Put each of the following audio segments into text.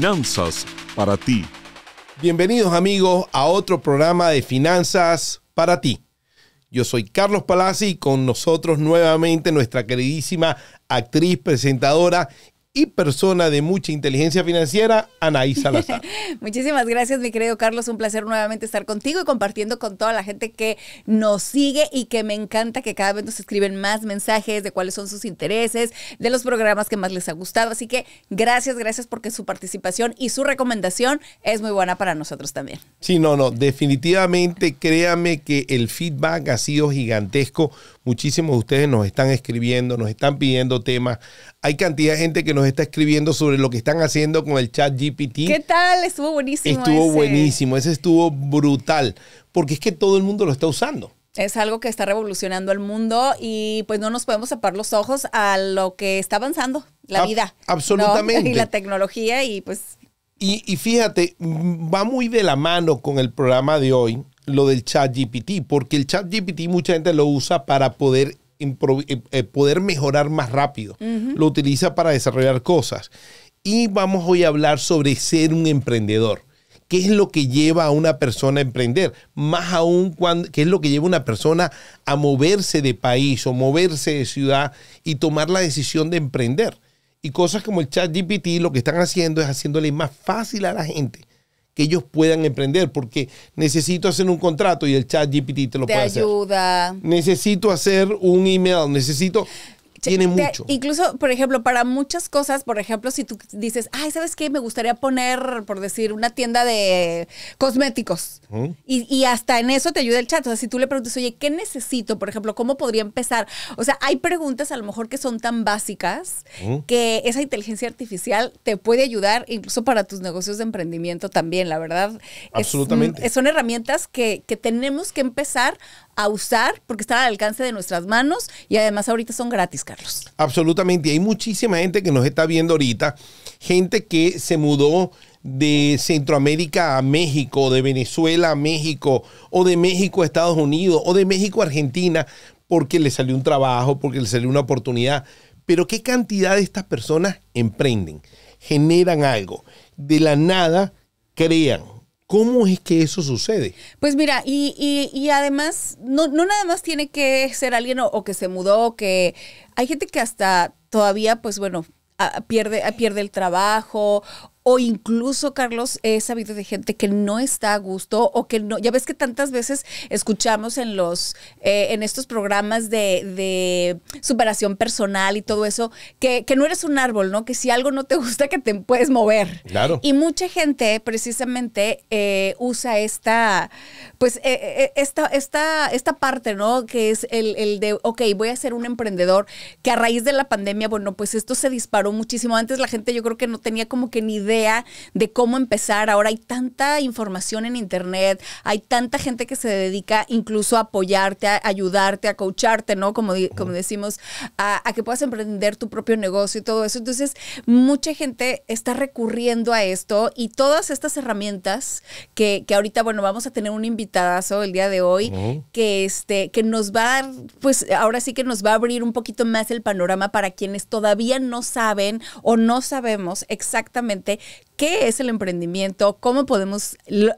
Finanzas para ti. Bienvenidos amigos a otro programa de Finanzas para ti. Yo soy Carlos Palazzi y con nosotros nuevamente nuestra queridísima actriz, presentadora y persona de mucha inteligencia financiera, Anaí Salazar. Muchísimas gracias, mi querido Carlos. Un placer nuevamente estar contigo y compartiendo con toda la gente que nos sigue y que me encanta que cada vez nos escriben más mensajes de cuáles son sus intereses, de los programas que más les ha gustado. Así que gracias, gracias porque su participación y su recomendación es muy buena para nosotros también. Sí, no, no, definitivamente créame que el feedback ha sido gigantesco Muchísimos de ustedes nos están escribiendo, nos están pidiendo temas. Hay cantidad de gente que nos está escribiendo sobre lo que están haciendo con el chat GPT. ¿Qué tal? Estuvo buenísimo. Estuvo buenísimo, ese estuvo brutal, porque es que todo el mundo lo está usando. Es algo que está revolucionando el mundo y pues no nos podemos tapar los ojos a lo que está avanzando la vida. Absolutamente. Y la tecnología y pues... y fíjate, va muy de la mano con el programa de hoy, lo del ChatGPT, porque el ChatGPT mucha gente lo usa para poder, eh, eh, poder mejorar más rápido, lo utiliza para desarrollar cosas. Y vamos hoy a hablar sobre ser un emprendedor. ¿Qué es lo que lleva a una persona a emprender? Más aún, cuando, ¿qué es lo que lleva a una persona a moverse de país o moverse de ciudad y tomar la decisión de emprender? Y cosas como el chat GPT lo que están haciendo es haciéndole más fácil a la gente que ellos puedan emprender, porque necesito hacer un contrato y el chat GPT te lo te ayuda. Necesito hacer un email, necesito tiene mucho. incluso, por ejemplo, para muchas cosas, por ejemplo, si tú dices, ay, ¿sabes qué? Me gustaría poner, por decir, una tienda de cosméticos. Y, y, hasta en eso te ayuda el chat. O sea, si tú le preguntas, oye, ¿qué necesito? Por ejemplo, ¿cómo podría empezar? O sea, hay preguntas a lo mejor que son tan básicas que esa inteligencia artificial te puede ayudar incluso para tus negocios de emprendimiento también, la verdad. Absolutamente. son herramientas que, que tenemos que empezar a usar porque están al alcance de nuestras manos y además ahorita son gratis, Carlos. Absolutamente. Hay muchísima gente que nos está viendo ahorita, gente que se mudó de Centroamérica a México, de Venezuela a México, o de México a Estados Unidos, o de México a Argentina, porque le salió un trabajo, porque le salió una oportunidad. Pero qué cantidad de estas personas emprenden, generan algo, de la nada crean, ¿Cómo es que eso sucede? Pues mira, y, y, además, no, no, nada más tiene que ser alguien o, que se mudó, que hay gente que hasta todavía, pues bueno, pierde, pierde el trabajo o incluso, Carlos, he sabido de gente que no está a gusto o que no, ya ves que tantas veces escuchamos en los, eh, en estos programas de, superación personal y todo eso, que, no eres un árbol, ¿no? Que si algo no te gusta, que te puedes mover. Claro. Y mucha gente precisamente eh, usa esta, pues, eh, esta, esta, esta parte, ¿no? Que es el de, ok, voy a ser un emprendedor, que a raíz de la pandemia, bueno, pues esto se disparó muchísimo. Antes la gente yo creo que no tenía como que ni idea de cómo empezar. Ahora hay tanta información en Internet, hay tanta gente que se dedica incluso a apoyarte, a ayudarte, a coacharte, ¿no? Como, como decimos, a, que puedas emprender tu propio negocio y todo eso. Entonces, mucha gente está recurriendo a esto y todas estas herramientas que, que ahorita, bueno, vamos a tener un invitadazo el día de hoy que, este, que nos va pues ahora sí que nos va a abrir un poquito más el panorama para quienes todavía no saben o no sabemos exactamente qué es el emprendimiento, cómo podemos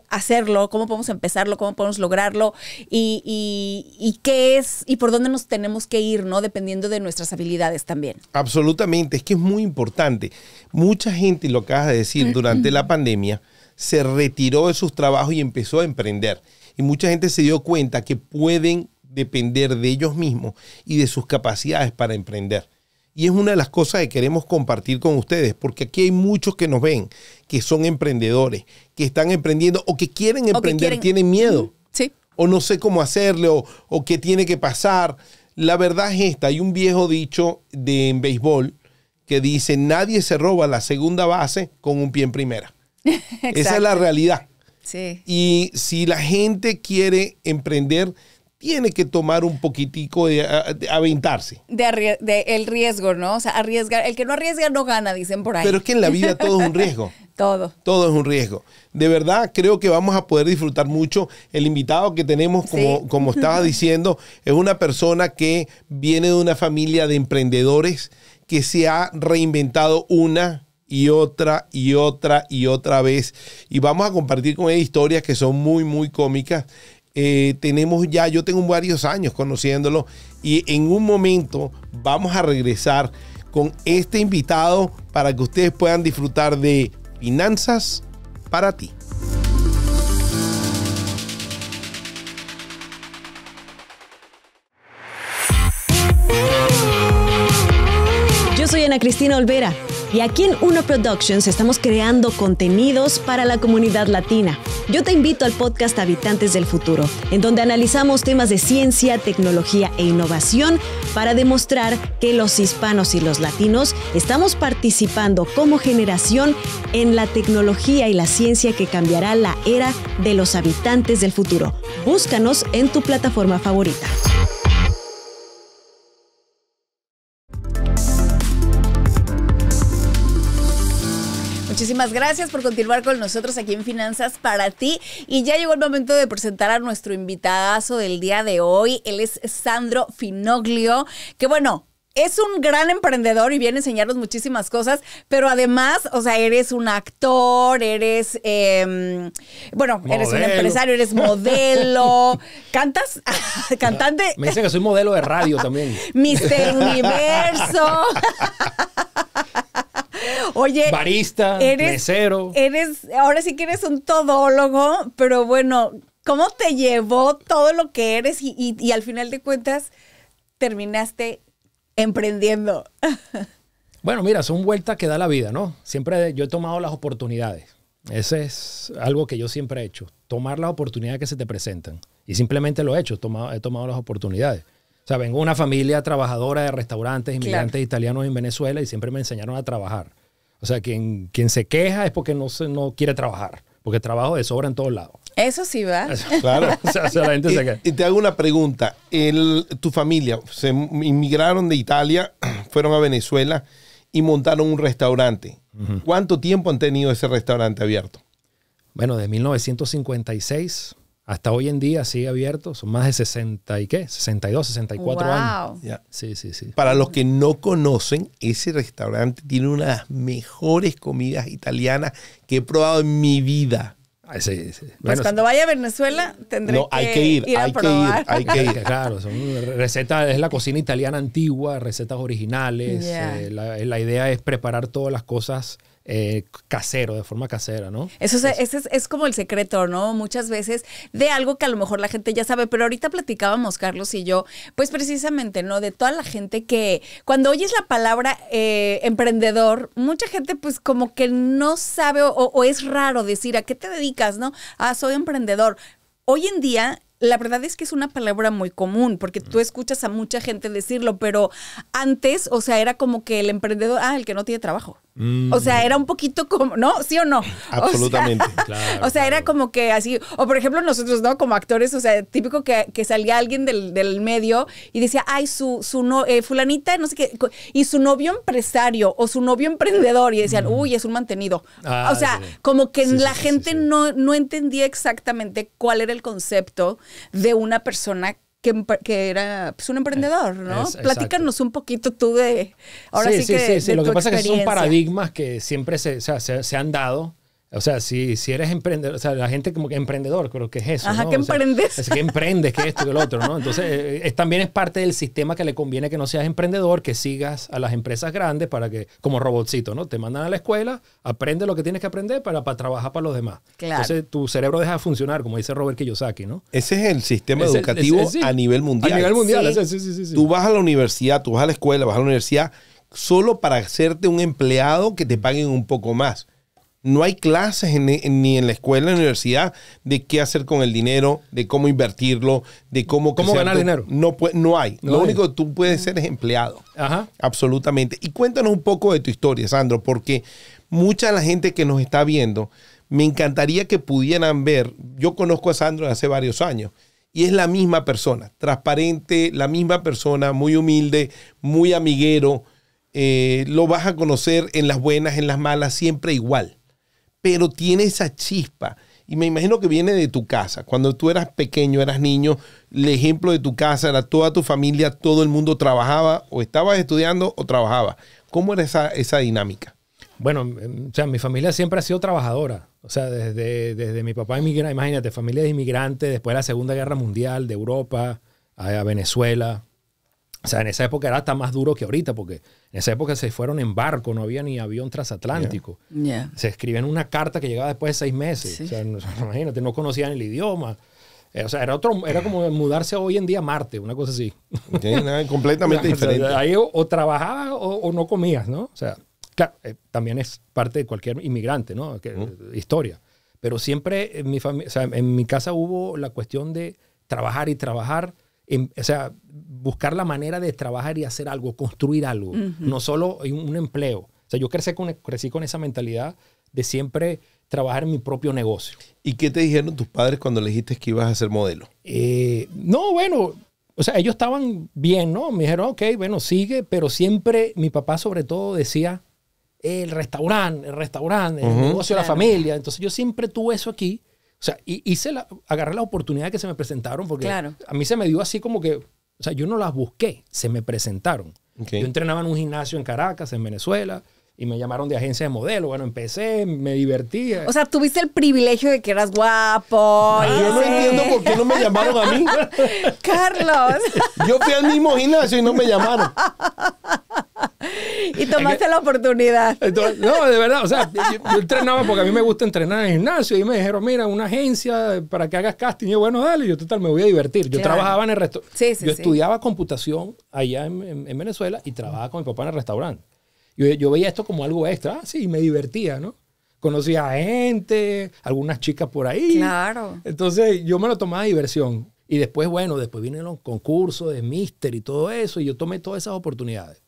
hacerlo, cómo podemos empezarlo, cómo podemos lograrlo y, qué es y por dónde nos tenemos que ir, ¿no? Dependiendo de nuestras habilidades también. Absolutamente, es que es muy importante. Mucha gente, lo acabas de decir, durante la pandemia se retiró de sus trabajos y empezó a emprender. Y mucha gente se dio cuenta que pueden depender de ellos mismos y de sus capacidades para emprender. Y es una de las cosas que queremos compartir con ustedes, porque aquí hay muchos que nos ven, que son emprendedores, que están emprendiendo o que quieren emprender, tienen miedo. Sí. O no sé cómo hacerlo, o, qué tiene que pasar. La verdad es esta, hay un viejo dicho de en béisbol que dice, nadie se roba la segunda base con un pie en primera. Esa es la realidad. Y si la gente quiere emprender, tiene que tomar un poquitico de, aventarse. De, el riesgo, ¿no? O sea, arriesgar. El que no arriesga no gana, dicen por ahí. Pero es que en la vida todo es un riesgo. todo. Todo es un riesgo. De verdad, creo que vamos a poder disfrutar mucho. El invitado que tenemos, como, como estaba diciendo, es una persona que viene de una familia de emprendedores que se ha reinventado una y otra y otra y otra vez. Y vamos a compartir con ella historias que son muy, muy cómicas eh, tenemos ya, yo tengo varios años conociéndolo y en un momento vamos a regresar con este invitado para que ustedes puedan disfrutar de finanzas para ti. Yo soy Ana Cristina Olvera y aquí en Uno Productions estamos creando contenidos para la comunidad latina. Yo te invito al podcast Habitantes del Futuro, en donde analizamos temas de ciencia, tecnología e innovación para demostrar que los hispanos y los latinos estamos participando como generación en la tecnología y la ciencia que cambiará la era de los habitantes del futuro. Búscanos en tu plataforma favorita. Muchísimas gracias por continuar con nosotros aquí en Finanzas para ti. Y ya llegó el momento de presentar a nuestro invitazo del día de hoy. Él es Sandro Finoglio, que bueno, es un gran emprendedor y viene a enseñarnos muchísimas cosas, pero además, o sea, eres un actor, eres, em, bueno, eres un empresario, eres modelo, cantas, cantante. Me dicen que soy modelo de radio también. Mister Universo. Oye. Barista, eres, mesero. Eres, ahora sí que eres un todólogo, pero bueno, ¿cómo te llevó todo lo que eres? Y, al final de cuentas, terminaste emprendiendo. Bueno, mira, son vueltas que da la vida, ¿no? Siempre yo he tomado las oportunidades. Ese es algo que yo siempre he hecho, tomar las oportunidades que se te presentan. Y simplemente lo he hecho, he tomado las oportunidades. O sea, vengo de una familia trabajadora de restaurantes, inmigrantes italianos en Venezuela y siempre me enseñaron a trabajar. O sea, quien, quien se queja es porque no, se, no quiere trabajar, porque trabajo de sobra en todos lados. Eso sí va. claro. o se queja. y te hago una pregunta. tu familia se inmigraron de Italia, fueron a Venezuela y montaron un restaurante. ¿Cuánto tiempo han tenido ese restaurante abierto? Bueno, de 1956 hasta hoy en día sigue abierto, son más de 60 y qué, 62, 64 años. Sí, sí, sí. Para los que no conocen, ese restaurante tiene una de las mejores comidas italianas que he probado en mi vida. Ah, pues cuando vaya a Venezuela tendré que, hay que ir, hay probar. Que ir, hay que ir. claro, es la cocina italiana antigua, recetas originales. Eh, la, la idea es preparar todas las cosas eh, casero, de forma casera, ¿no? Eso es, Ese es, es, como el secreto, ¿no? Muchas veces de algo que a lo mejor la gente ya sabe, pero ahorita platicábamos Carlos y yo, pues precisamente, ¿no? De toda la gente que cuando oyes la palabra eh, emprendedor, mucha gente pues como que no sabe o, o es raro decir a qué te dedicas, ¿no? Ah, soy emprendedor. Hoy en día la verdad es que es una palabra muy común, porque tú mm. escuchas a mucha gente decirlo, pero antes, o sea, era como que el emprendedor, ah, el que no tiene trabajo. Mm. O sea, era un poquito como, ¿no? ¿Sí o no? Absolutamente. O sea, claro, o sea era como que así, o por ejemplo nosotros, ¿no? Como actores, o sea, típico que, que salía alguien del, medio y decía, ay, su, su no, eh, fulanita, no sé qué, y su novio empresario o su novio emprendedor, y decían, mm. uy, es un mantenido. Ah, o sea, como que la gente No, no entendía exactamente cuál era el concepto de una persona que, era pues, un emprendedor, ¿no? Platícanos un poquito tú de... Ahora sí, sí, sí sí, sí. Lo que pasa es que son paradigmas que siempre se han dado o sea, si, si eres emprendedor, o sea, la gente como que emprendedor, creo que es eso. Ajá, que emprendes. es que emprendes, que esto, que el otro, ¿no? Entonces, eh, también es parte del sistema que le conviene que no seas emprendedor, que sigas a las empresas grandes para que, como robotcito, ¿no? Te mandan a la escuela, aprende lo que tienes que aprender para, trabajar para los demás. Entonces, tu cerebro deja de funcionar, como dice Robert Kiyosaki, ¿no? Ese es el sistema educativo a nivel mundial. A nivel mundial, sí. Sí, Tú vas a la universidad, tú vas a la escuela, vas a la universidad solo para hacerte un empleado que te paguen un poco más no hay clases ni en la escuela, ni en la universidad, de qué hacer con el dinero, de cómo invertirlo, de cómo... ¿Cómo ganar dinero? No, hay. Lo único que tú puedes ser es empleado. Ajá. Absolutamente. Y cuéntanos un poco de tu historia, Sandro, porque mucha de la gente que nos está viendo, me encantaría que pudieran ver, yo conozco a Sandro hace varios años, y es la misma persona, transparente, la misma persona, muy humilde, muy amiguero. Eh, lo vas a conocer en las buenas, en las malas, siempre igual pero tiene esa chispa. Y me imagino que viene de tu casa. Cuando tú eras pequeño, eras niño, el ejemplo de tu casa era toda tu familia, todo el mundo trabajaba, o estabas estudiando o trabajaba. ¿Cómo era esa, dinámica? Bueno, em, o sea, mi familia siempre ha sido trabajadora. O sea, desde, desde mi papá inmigrante, imagínate, familia de inmigrantes, después de la Segunda Guerra Mundial, de Europa, a Venezuela, o sea, en esa época era hasta más duro que ahorita, porque en esa época se fueron en barco, no había ni avión transatlántico. Se escribían una carta que llegaba después de seis meses. O sea, no, imagínate, no conocían el idioma. Eh, o sea, era, otro, era como mudarse hoy en día a Marte, una cosa así. completamente diferente. O ahí o, trabajabas o, no comías, ¿no? O sea, claro, eh, también es parte de cualquier inmigrante, ¿no? Eh, historia. Pero siempre mi, familia, sea, en mi casa hubo la cuestión de trabajar y trabajar Em, o sea, buscar la manera de trabajar y hacer algo, construir algo, no solo un, empleo. O sea, yo crecí con, crecí con esa mentalidad de siempre trabajar en mi propio negocio. ¿Y qué te dijeron tus padres cuando le dijiste que ibas a ser modelo? Eh, no, bueno, o sea, ellos estaban bien, ¿no? Me dijeron, ok, bueno, sigue, pero siempre mi papá sobre todo decía, el restaurante, el restaurante, el negocio de la familia. Entonces yo siempre tuve eso aquí o sea, hice la, agarré la oportunidades que se me presentaron porque a mí se me dio así como que, o sea, yo no las busqué, se me presentaron. Yo entrenaba en un gimnasio en Caracas, en Venezuela, y me llamaron de agencia de modelo. Bueno, empecé, me divertía. O sea, tuviste el privilegio de que eras guapo. yo no entiendo por qué no me llamaron a mí. Carlos. Yo fui al mismo gimnasio y no me llamaron. y tomaste la oportunidad. No, de verdad, o sea, yo, entrenaba porque a mí me gusta entrenar en el gimnasio y me dijeron, mira, una agencia para que hagas casting. Y yo, bueno, dale, yo total, me voy a divertir. Yo trabajaba en el restaurante. Sí, sí, yo estudiaba computación allá en, Venezuela y trabajaba con mi papá en el restaurante. Yo, yo veía esto como algo extra, ah, sí, me divertía, ¿no? Conocía a gente, algunas chicas por ahí. Claro. Entonces yo me lo tomaba de diversión. Y después, bueno, después vienen los concursos de Mister y todo eso, y yo tomé todas esas oportunidades.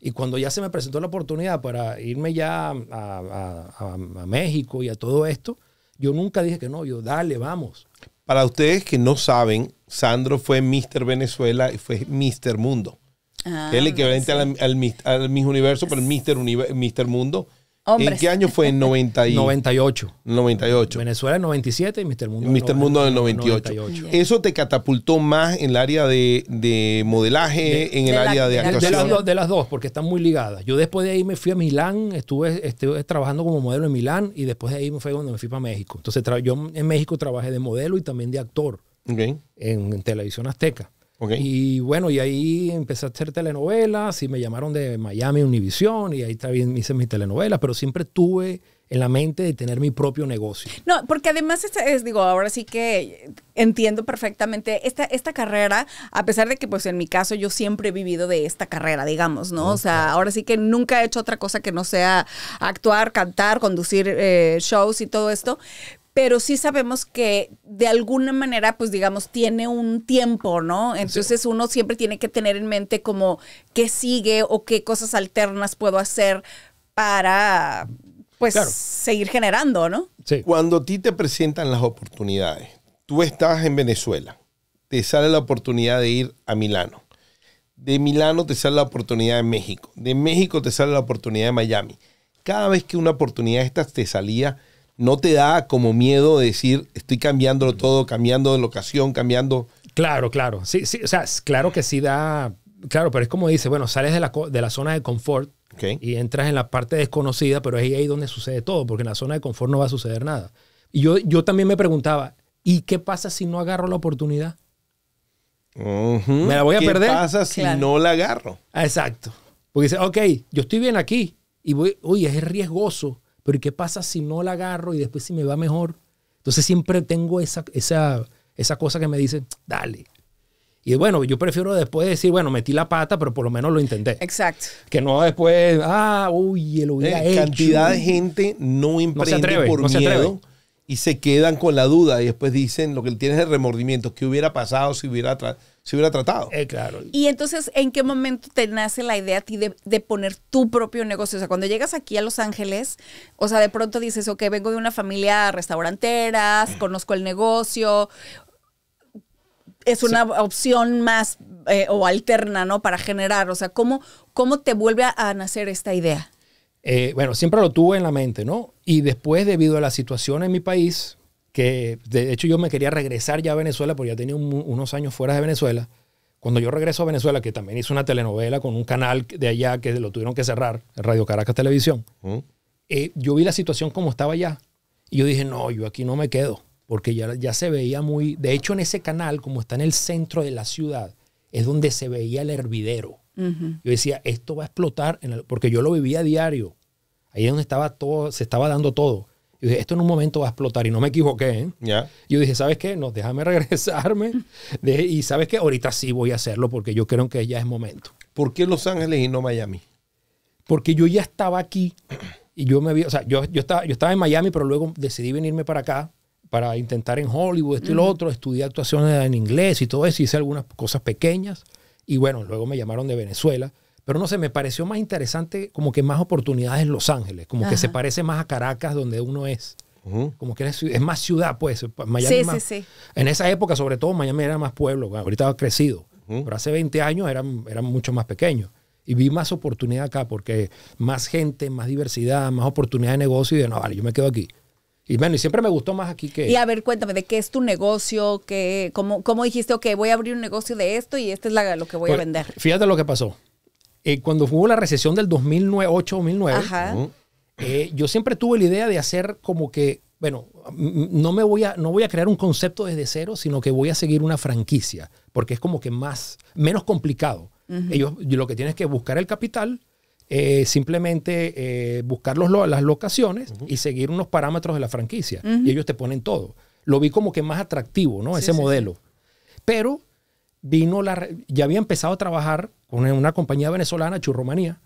Y cuando ya se me presentó la oportunidad para irme ya a, México y a todo esto, yo nunca dije que no, yo dale, vamos. Para ustedes que no saben, Sandro fue Mister Venezuela y fue Mister Mundo. es ah, el equivalente al, mismo Universo, pero el Mister, Mister Mundo ¿En qué año fue? ¿En 90 y... 98. 98. Venezuela en 97 y Mister Mundo en Mundo 98. Eso te catapultó más en el área de, modelaje, en el área de actuación. de las, dos, porque están muy ligadas. Yo después de ahí me fui a Milán, estuve, estuve trabajando como modelo en Milán y después de ahí me fui cuando me fui para México. Entonces yo en México trabajé de modelo y también de actor en televisión azteca. Y bueno, y ahí empecé a hacer telenovelas y me llamaron de Miami Univision y ahí también hice mis telenovelas, pero siempre tuve en la mente de tener mi propio negocio. No, porque además es, digo, ahora sí que entiendo perfectamente esta, esta carrera, a pesar de que pues en mi caso yo siempre he vivido de esta carrera, digamos, ¿no? O sea, ahora sí que nunca he hecho otra cosa que no sea actuar, cantar, conducir eh, shows y todo esto, pero sí sabemos que de alguna manera, pues digamos, tiene un tiempo, ¿no? Entonces uno siempre tiene que tener en mente como qué sigue o qué cosas alternas puedo hacer para, pues, seguir generando, ¿no? Cuando a ti te presentan las oportunidades, tú estás en Venezuela, te sale la oportunidad de ir a Milano. De Milano te sale la oportunidad de México. De México te sale la oportunidad de Miami. Cada vez que una oportunidad de estas te salía, no te da como miedo decir, estoy cambiando todo, cambiando de locación, cambiando. Claro, claro. Sí, sí, o sea, claro que sí da. Claro, pero es como dice, bueno, sales de la, zona de confort y entras en la parte desconocida, pero es ahí, ahí donde sucede todo, porque en la zona de confort no va a suceder nada. Y yo, yo también me preguntaba, ¿y qué pasa si no agarro la oportunidad? ¿Me la voy a perder? ¿Qué pasa si no la agarro? Ah, exacto. Porque dice, ok, yo estoy bien aquí y voy, Uy, es riesgoso pero ¿y qué pasa si no la agarro y después si me va mejor? Entonces siempre tengo esa, esa, esa cosa que me dice, dale. Y bueno, yo prefiero después decir, bueno, metí la pata, pero por lo menos lo intenté. Exacto. Que no después, ah, uy, lo hubiera eh, hecho. La Cantidad de gente no emprende por miedo. y se quedan con la duda y después dicen lo que él tiene el remordimiento, qué hubiera pasado si hubiera atrás se hubiera tratado. Eh, claro. Y entonces, ¿en qué momento te nace la idea a ti de, poner tu propio negocio? O sea, cuando llegas aquí a Los Ángeles, o sea, de pronto dices, ok, vengo de una familia restaurantera, mm. conozco el negocio, es una opción más eh, o alterna, ¿no? Para generar, o sea, ¿cómo, cómo te vuelve a nacer esta idea? Eh, bueno, siempre lo tuve en la mente, ¿no? Y después, debido a la situación en mi país, que de hecho yo me quería regresar ya a Venezuela porque ya tenía unos años fuera de Venezuela. Cuando yo regreso a Venezuela, que también hizo una telenovela con un canal de allá que lo tuvieron que cerrar, Radio Caracas Televisión, eh, yo vi la situación como estaba allá. Y yo dije, no, yo aquí no me quedo, porque ya, ya se veía muy... De hecho, en ese canal, como está en el centro de la ciudad, es donde se veía el hervidero. Yo decía, esto va a explotar, porque yo lo vivía a diario. Ahí es donde estaba todo, se estaba dando todo dije, esto en un momento va a explotar y no me equivoqué. ¿eh? Yo dije, ¿sabes qué? No, déjame regresarme. y ¿sabes qué? Ahorita sí voy a hacerlo porque yo creo que ya es momento. ¿Por qué Los Ángeles y no Miami? Porque yo ya estaba aquí y yo me vi, o sea, yo, yo, estaba, en Miami, pero luego decidí venirme para acá para intentar en Hollywood, esto y lo otro, estudié actuaciones en inglés y todo eso, hice algunas cosas pequeñas. Y bueno, luego me llamaron de Venezuela pero no sé, me pareció más interesante, como que más oportunidades en Los Ángeles, como que se parece más a Caracas, donde uno es. Como que es, más ciudad, pues. Eh, Miami sí, sí, sí. En esa época, sobre todo, Miami era más pueblo. Ah, ahorita ha crecido. Pero hace 20 años era mucho más pequeño. Y vi más oportunidad acá porque más gente, más diversidad, más oportunidad de negocio. Y de no, vale, yo me quedo aquí. Y bueno, y siempre me gustó más aquí que... Y a ver, cuéntame, ¿de qué es tu negocio? ¿Qué, cómo, ¿Cómo dijiste, ok, voy a abrir un negocio de esto y esto es la, lo que voy a pues, vender? Fíjate lo que pasó. Eh, cuando hubo la recesión del 2008-2009, eh, yo siempre tuve la idea de hacer como que, bueno, mm, no, me voy a, no voy a crear un concepto desde cero, sino que voy a seguir una franquicia, porque es como que más, menos complicado. Ellos lo que tienes que buscar el capital, eh, simplemente buscar las locaciones y seguir unos parámetros de la franquicia. Y ellos te ponen todo. Lo vi como que más atractivo, ¿no? Ese modelo. Pero vino la... Ya había empezado a trabajar con una compañía venezolana, Churromanía,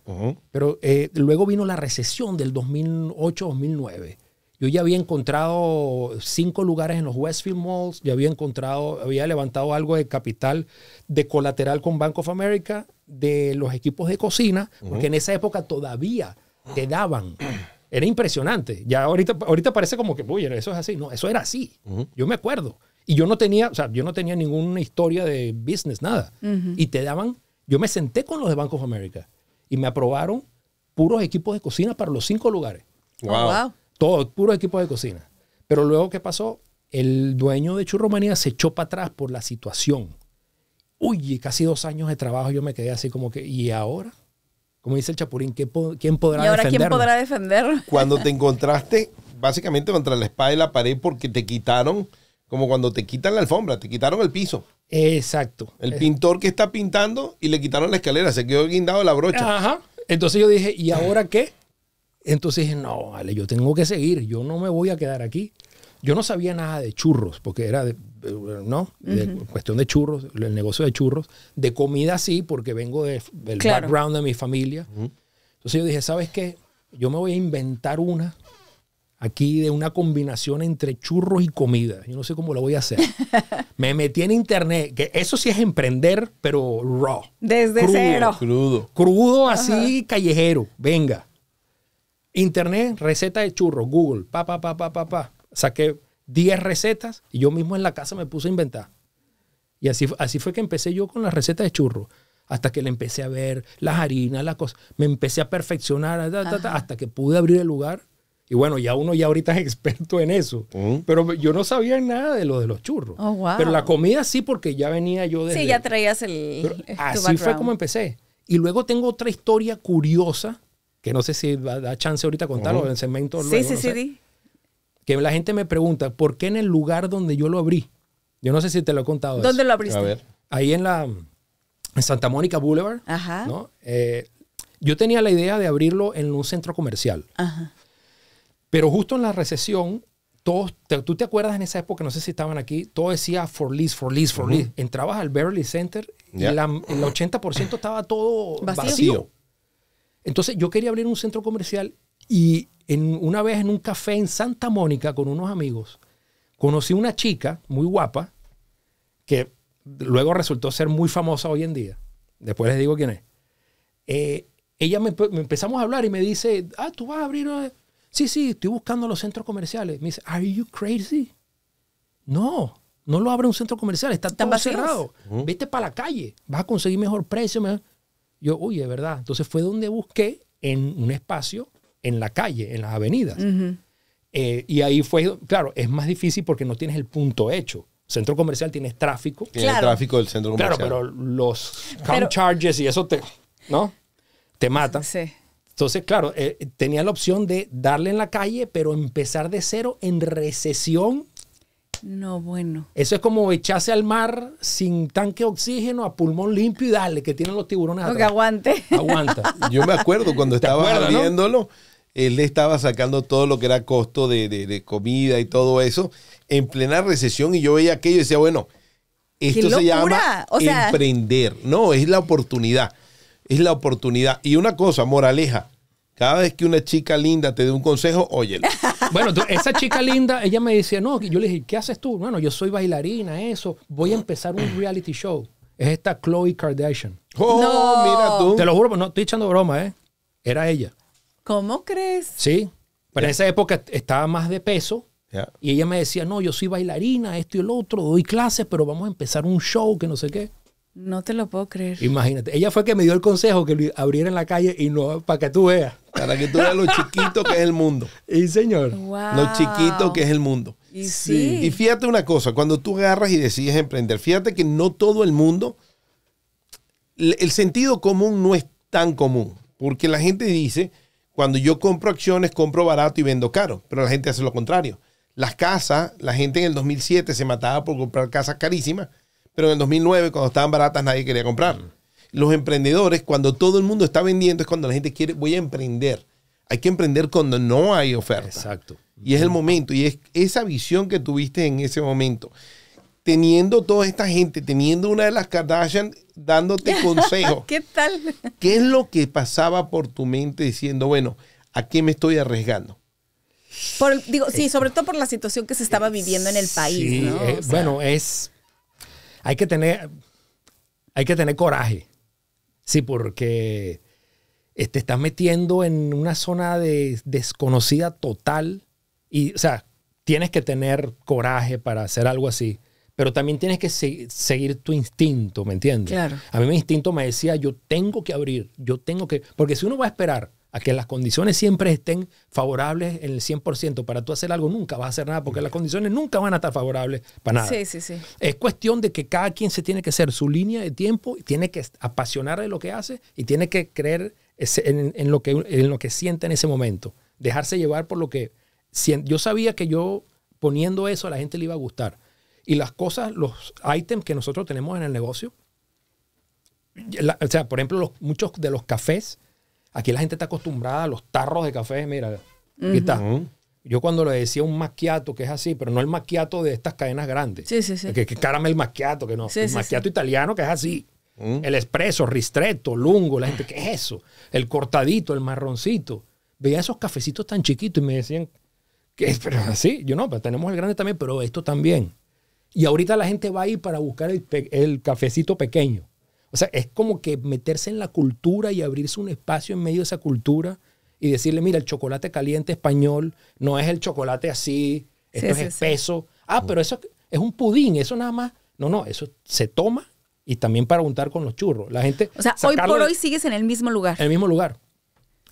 pero eh, luego vino la recesión del 2008-2009. Yo ya había encontrado cinco lugares en los Westfield Malls, ya había encontrado, había levantado algo de capital de colateral con Bank of America, de los equipos de cocina, porque en esa época todavía te daban. Era impresionante. Ya ahorita, ahorita parece como que, uy, eso es así. No, eso era así. Yo me acuerdo. Y yo no tenía, o sea, yo no tenía ninguna historia de business, nada. Y te daban, yo me senté con los de Bank of America y me aprobaron puros equipos de cocina para los cinco lugares. Oh, wow. Todos, puros equipos de cocina. Pero luego, ¿qué pasó? El dueño de Manía se echó para atrás por la situación. Uy, casi dos años de trabajo yo me quedé así como que, ¿y ahora? Como dice el Chapurín, ¿quién podrá defender? ¿Y ahora quién podrá defender? Cuando te encontraste básicamente contra la espada y la pared porque te quitaron como cuando te quitan la alfombra, te quitaron el piso. Exacto. El eh. pintor que está pintando y le quitaron la escalera, se quedó guindado la brocha. Ajá. Entonces yo dije, ¿y ahora qué? Entonces dije, no, vale, yo tengo que seguir, yo no me voy a quedar aquí. Yo no sabía nada de churros, porque era de, no, cuestión de churros, el negocio de churros, de comida sí, porque vengo del background de mi familia. Entonces yo dije, ¿sabes qué? Yo me voy a inventar una aquí de una combinación entre churros y comida. Yo no sé cómo lo voy a hacer. Me metí en internet, que eso sí es emprender, pero raw. Desde cero. Crudo. Crudo así, callejero. Venga. Internet, receta de churros, Google, pa, pa, pa, pa, pa, pa. Saqué 10 recetas y yo mismo en la casa me puse a inventar. Y así, así fue que empecé yo con la receta de churros hasta que le empecé a ver las harinas, las cosas. Me empecé a perfeccionar hasta que pude abrir el lugar y bueno, ya uno ya ahorita es experto en eso. Pero yo no sabía nada de lo de los churros. Oh, Pero la comida sí, porque ya venía yo de Sí, ya traías el... así fue como empecé. Y luego tengo otra historia curiosa, que no sé si da chance ahorita contarlo del en el Sí, sí, sí, sí. Que la gente me pregunta, ¿por qué en el lugar donde yo lo abrí? Yo no sé si te lo he contado. ¿Dónde lo abriste? A ver. Ahí en la en Santa Mónica Boulevard. Ajá. Eh, yo tenía la idea de abrirlo en un centro comercial. Ajá. Pero justo en la recesión, todos, tú te acuerdas en esa época, no sé si estaban aquí, todo decía for lease, for lease, for lease. Entrabas al Beverly Center y el 80% estaba todo vacío. Entonces yo quería abrir un centro comercial y en, una vez en un café en Santa Mónica con unos amigos, conocí una chica muy guapa que luego resultó ser muy famosa hoy en día. Después les digo quién es. Eh, ella me, empezamos a hablar y me dice, ah, tú vas a abrir... Eh, sí, sí, estoy buscando los centros comerciales. Me dice, ¿Are you crazy? No, no lo abre un centro comercial, está tan cerrado. viste Vete para la calle, vas a conseguir mejor precio. Yo, uy, es verdad. Entonces fue donde busqué en un espacio, en la calle, en las avenidas. Eh, y ahí fue, claro, es más difícil porque no tienes el punto hecho. Centro comercial tienes tráfico. Tiene tráfico del centro comercial. Claro, pero los count charges y eso te, ¿no? Te matan. Sí. Entonces, claro, eh, tenía la opción de darle en la calle, pero empezar de cero en recesión. No, bueno. Eso es como echarse al mar sin tanque de oxígeno, a pulmón limpio y dale, que tienen los tiburones atrás. Porque aguante. Aguanta. Yo me acuerdo cuando estaba viéndolo, él le estaba sacando todo lo que era costo de, de, comida y todo eso en plena recesión y yo veía aquello y decía, bueno, esto se llama emprender. No, es la oportunidad es la oportunidad. Y una cosa, moraleja. Cada vez que una chica linda te dé un consejo, óyelo. Bueno, esa chica linda, ella me decía, no, yo le dije, ¿qué haces tú? Bueno, yo soy bailarina, eso. Voy a empezar un reality show. Es esta Chloe Kardashian. Oh, no. mira tú. Te lo juro, pues, no estoy echando broma, ¿eh? Era ella. ¿Cómo crees? Sí. Pero en esa época estaba más de peso. Y ella me decía, no, yo soy bailarina, esto y lo otro, doy clases, pero vamos a empezar un show que no sé qué. No te lo puedo creer. Imagínate. Ella fue que me dio el consejo que abriera en la calle y no, para que tú veas. Para que tú veas lo chiquito que es el mundo. Y señor. Lo chiquito que es el mundo. Y Y fíjate una cosa, cuando tú agarras y decides emprender, fíjate que no todo el mundo, el sentido común no es tan común, porque la gente dice, cuando yo compro acciones, compro barato y vendo caro, pero la gente hace lo contrario. Las casas, la gente en el 2007 se mataba por comprar casas carísimas pero en el 2009, cuando estaban baratas, nadie quería comprar. Los emprendedores, cuando todo el mundo está vendiendo, es cuando la gente quiere, voy a emprender. Hay que emprender cuando no hay oferta. Exacto. Y es el momento, y es esa visión que tuviste en ese momento teniendo toda esta gente, teniendo una de las Kardashian dándote consejo ¿Qué tal? ¿Qué es lo que pasaba por tu mente diciendo, bueno, ¿a qué me estoy arriesgando? Por, digo, sí, sobre todo por la situación que se estaba viviendo en el país. Eh, bueno, es hay que tener, hay que tener coraje. Sí, porque te este, estás metiendo en una zona de desconocida total y, o sea, tienes que tener coraje para hacer algo así, pero también tienes que seguir tu instinto, ¿me entiendes? A mí mi instinto me decía, yo tengo que abrir, yo tengo que, porque si uno va a esperar a que las condiciones siempre estén favorables en el 100%. Para tú hacer algo nunca vas a hacer nada porque las condiciones nunca van a estar favorables para nada. Sí, sí, sí. Es cuestión de que cada quien se tiene que hacer su línea de tiempo, tiene que apasionar de lo que hace y tiene que creer en, lo, que, en lo que siente en ese momento. Dejarse llevar por lo que... Yo sabía que yo poniendo eso a la gente le iba a gustar. Y las cosas, los ítems que nosotros tenemos en el negocio, o sea, por ejemplo, los, muchos de los cafés, Aquí la gente está acostumbrada a los tarros de café, mira, aquí está. Yo cuando le decía un maquiato que es así, pero no el maquiato de estas cadenas grandes. Sí, sí, sí. Que, el maquiato, que no. el italiano, que es así. El espresso, ristretto, lungo, la gente, ¿qué es eso? El cortadito, el marroncito. Veía esos cafecitos tan chiquitos y me decían, ¿qué es? Pero así, yo no, pero tenemos el grande también, pero esto también. Y ahorita la gente va a ir para buscar el cafecito pequeño. O sea, es como que meterse en la cultura y abrirse un espacio en medio de esa cultura y decirle, mira, el chocolate caliente español no es el chocolate así, esto es espeso. Ah, pero eso es un pudín, eso nada más. No, no, eso se toma y también para untar con los churros. La gente. O sea, hoy por hoy sigues en el mismo lugar. En el mismo lugar.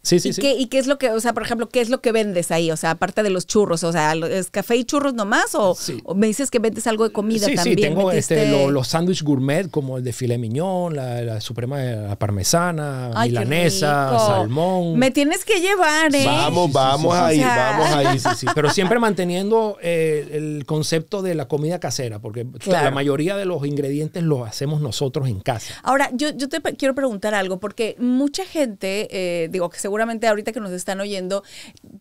Sí, sí, ¿Y sí. Qué, ¿Y qué es lo que, o sea, por ejemplo, qué es lo que vendes ahí? O sea, aparte de los churros, o sea, ¿es café y churros nomás? ¿O, me dices que vendes algo de comida también? Sí, tengo este, los sándwiches gourmet como el de filet miñón, la, suprema suprema la parmesana, milanesa, salmón. Me tienes que llevar, ¿eh? Vamos, vamos ahí, vamos ahí. sí, sí. Pero siempre manteniendo eh, el concepto de la comida casera, porque la mayoría de los ingredientes los hacemos nosotros en casa. Ahora, yo, yo te quiero preguntar algo, porque mucha gente, eh, digo, que se seguramente ahorita que nos están oyendo,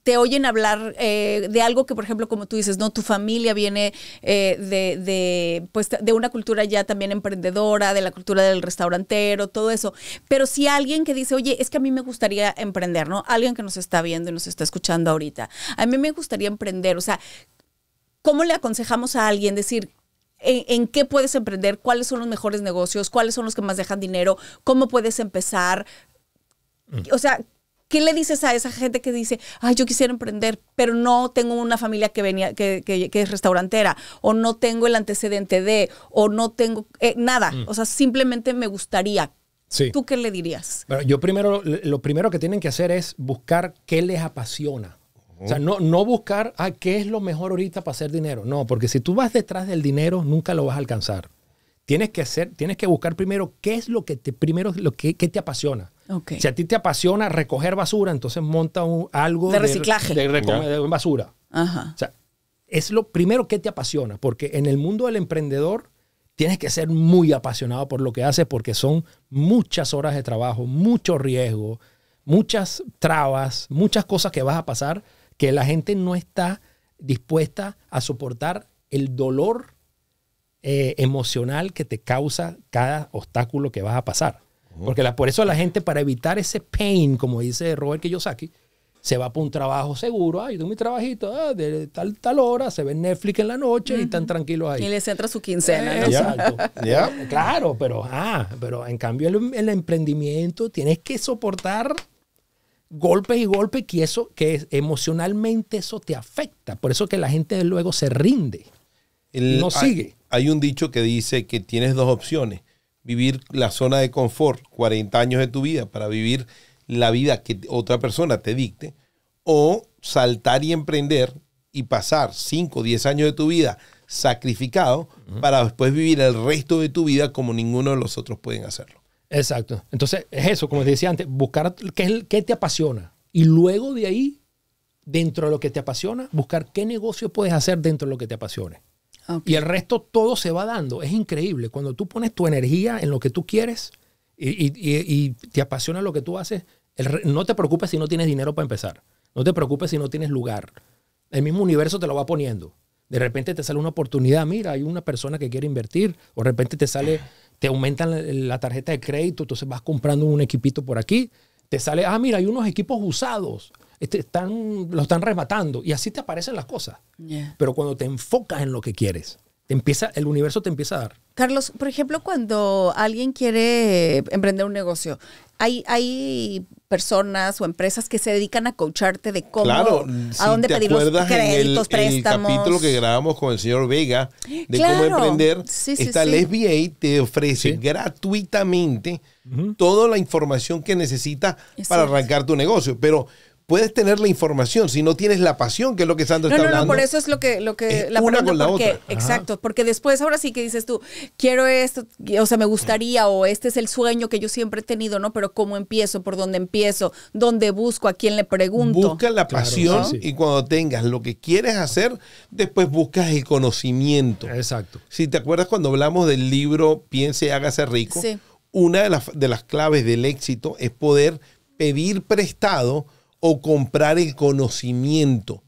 te oyen hablar eh, de algo que, por ejemplo, como tú dices, no, tu familia viene eh, de, de, pues, de una cultura ya también emprendedora, de la cultura del restaurantero, todo eso. Pero si alguien que dice, oye, es que a mí me gustaría emprender, ¿no? Alguien que nos está viendo y nos está escuchando ahorita, a mí me gustaría emprender, o sea, ¿cómo le aconsejamos a alguien decir, en, en, qué puedes emprender, cuáles son los mejores negocios, cuáles son los que más dejan dinero, cómo puedes empezar. Mm. O sea, ¿Qué le dices a esa gente que dice, ay, yo quisiera emprender, pero no tengo una familia que, venía, que, es restaurantera, o no tengo el antecedente de, o no tengo eh, nada? Mm. O sea, simplemente me gustaría. ¿Tú qué le dirías? Bueno, yo primero, lo primero que tienen que hacer es buscar qué les apasiona. O sea, no, no buscar a qué es lo mejor ahorita para hacer dinero. No, porque si tú vas detrás del dinero, nunca lo vas a alcanzar. Tienes que hacer, tienes que buscar primero qué es lo que te, primero lo que te apasiona. Si a ti te apasiona recoger basura, entonces monta algo de reciclaje. De, basura. es lo primero que te apasiona, porque en el mundo del emprendedor tienes que ser muy apasionado por lo que haces, porque son muchas horas de trabajo, mucho riesgo, muchas trabas, muchas cosas que vas a pasar que la gente no está dispuesta a soportar el dolor eh, emocional que te causa cada obstáculo que vas a pasar. Porque por eso la gente, para evitar ese pain, como dice Robert Kiyosaki, se va para un trabajo seguro. Ay, tengo mi trabajito ah, de tal, tal hora, se ve Netflix en la noche y están tranquilos ahí. Y les entra su quincena. Exacto. Eh, claro, pero, ah, pero en cambio el, el emprendimiento tienes que soportar golpes y golpes que eso, que emocionalmente eso te afecta. Por eso que la gente luego se rinde. no sigue. hay un dicho que dice que tienes dos opciones vivir la zona de confort 40 años de tu vida para vivir la vida que otra persona te dicte, o saltar y emprender y pasar 5 o 10 años de tu vida sacrificado para después vivir el resto de tu vida como ninguno de los otros pueden hacerlo. Exacto. Entonces, es eso, como te decía antes, buscar qué, es qué te apasiona. Y luego de ahí, dentro de lo que te apasiona, buscar qué negocio puedes hacer dentro de lo que te apasione. Y el resto todo se va dando. Es increíble. Cuando tú pones tu energía en lo que tú quieres y, te apasiona lo que tú haces, no te preocupes si no tienes dinero para empezar. No te preocupes si no tienes lugar. El mismo universo te lo va poniendo. De repente te sale una oportunidad, mira, hay una persona que quiere invertir, o de repente te sale, te aumentan la, la tarjeta de crédito, entonces vas comprando un equipito por aquí, te sale, ah, mira, hay unos equipos usados, este, están, lo están rematando y así te aparecen las cosas. Pero cuando te enfocas en lo que quieres, te empieza, el universo te empieza a dar. Carlos, por ejemplo, cuando alguien quiere emprender un negocio, hay, hay personas o empresas que se dedican a coacharte de cómo, claro, a dónde pedir créditos, en el, capítulo que grabamos con el señor Vega de cómo emprender, esta te ofrece gratuitamente toda la información que necesitas para arrancar tu negocio. Pero puedes tener la información, si no tienes la pasión, que es lo que Sandra está no, hablando. No, por eso es lo que, lo la una con la otra. Exacto, porque después ahora sí que dices tú, quiero esto, o sea, me gustaría, o este es el sueño que yo siempre he tenido, ¿no? Pero ¿cómo empiezo? ¿Por dónde empiezo? ¿Dónde busco? ¿A quién le pregunto? Busca la pasión y cuando tengas lo que quieres hacer, después buscas el conocimiento. Exacto. Si te acuerdas cuando hablamos del libro Piense hágase rico, una las, de las claves del éxito es poder pedir prestado o comprar el conocimiento.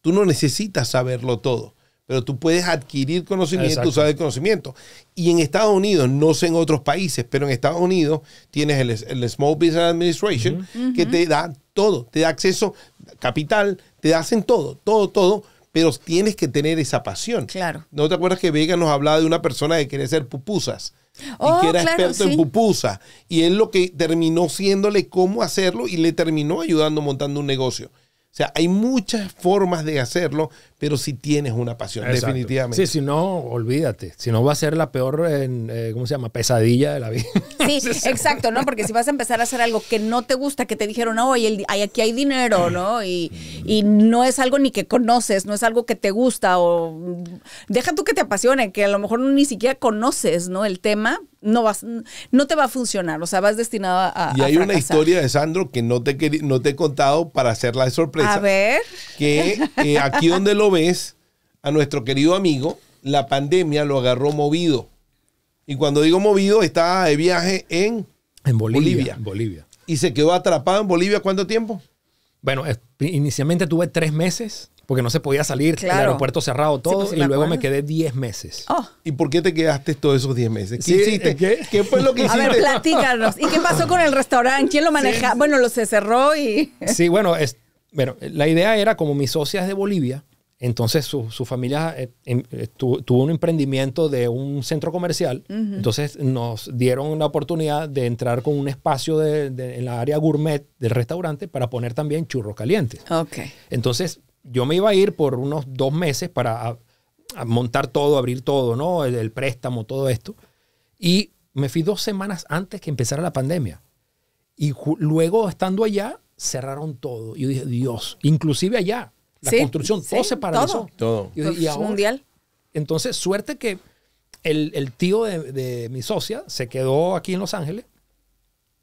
Tú no necesitas saberlo todo, pero tú puedes adquirir conocimiento, usar el conocimiento. Y en Estados Unidos, no sé en otros países, pero en Estados Unidos tienes el, Small Business Administration que te da todo, te da acceso capital, te hacen todo, todo, todo, pero tienes que tener esa pasión. Claro. ¿No te acuerdas que Vega nos hablaba de una persona que quería ser pupusas? y que oh, era experto en pupusa. Y él lo que terminó siéndole cómo hacerlo y le terminó ayudando montando un negocio. O sea, hay muchas formas de hacerlo, pero si tienes una pasión, definitivamente. Sí, si no, olvídate. Si no, va a ser la peor, eh, ¿cómo se llama? Pesadilla de la vida. Sí, exacto, ¿no? Porque si vas a empezar a hacer algo que no te gusta, que te dijeron, no, aquí hay dinero, ¿no? Y, no es algo ni que conoces, no es algo que te gusta o deja tú que te apasione, que a lo mejor ni siquiera conoces, ¿no? El tema, no vas, no te va a funcionar, o sea, vas destinado a. Y hay una historia de Sandro que no te, no te he contado para hacer la sorpresa. A ver. Que eh, aquí donde lo ves, a nuestro querido amigo, la pandemia lo agarró movido. Y cuando digo movido, estaba de viaje en, Bolivia, En Bolivia. Y se quedó atrapado en Bolivia cuánto tiempo? Bueno, inicialmente tuve tres meses porque no se podía salir, el aeropuerto cerrado, todo, pues, y luego me quedé 10 meses. Oh. ¿Y por qué te quedaste todos esos 10 meses? ¿Qué hiciste? ¿Qué? fue lo que hiciste? A ver, platícanos. ¿Y qué pasó con el restaurante? ¿Quién lo manejaba? Bueno, lo se cerró y... Sí, bueno, es, bueno, la idea era como mis socias de Bolivia, entonces su, su familia eh, em, eh, tuvo un emprendimiento de un centro comercial, entonces nos dieron la oportunidad de entrar con un espacio de, de, en la área gourmet del restaurante para poner también churros calientes. Ok. Entonces yo me iba a ir por unos dos meses para montar todo, abrir todo, ¿no? El, préstamo, todo esto. Y me fui dos semanas antes que empezara la pandemia. Y luego, estando allá, cerraron todo. Y yo dije, Dios, inclusive allá, la construcción, todo se paró. Todo. todo. Y, pues, mundial. Entonces, suerte que el, tío de, de mi socia se quedó aquí en Los Ángeles.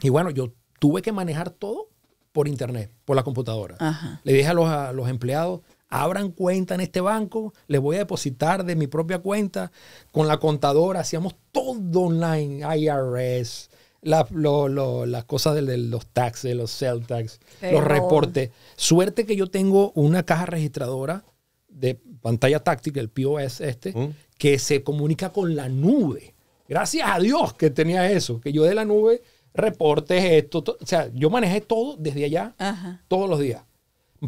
Y bueno, yo tuve que manejar todo por internet, por la computadora. Le dije a los, empleados, abran cuenta en este banco, les voy a depositar de mi propia cuenta. Con la contadora hacíamos todo online, IRS, las cosas de los taxes, los sell tax, los reportes. Suerte que yo tengo una caja registradora de pantalla táctica, el POS este, mm. que se comunica con la nube. Gracias a Dios que tenía eso, que yo de la nube reportes, esto, o sea, yo manejé todo desde allá, todos los días.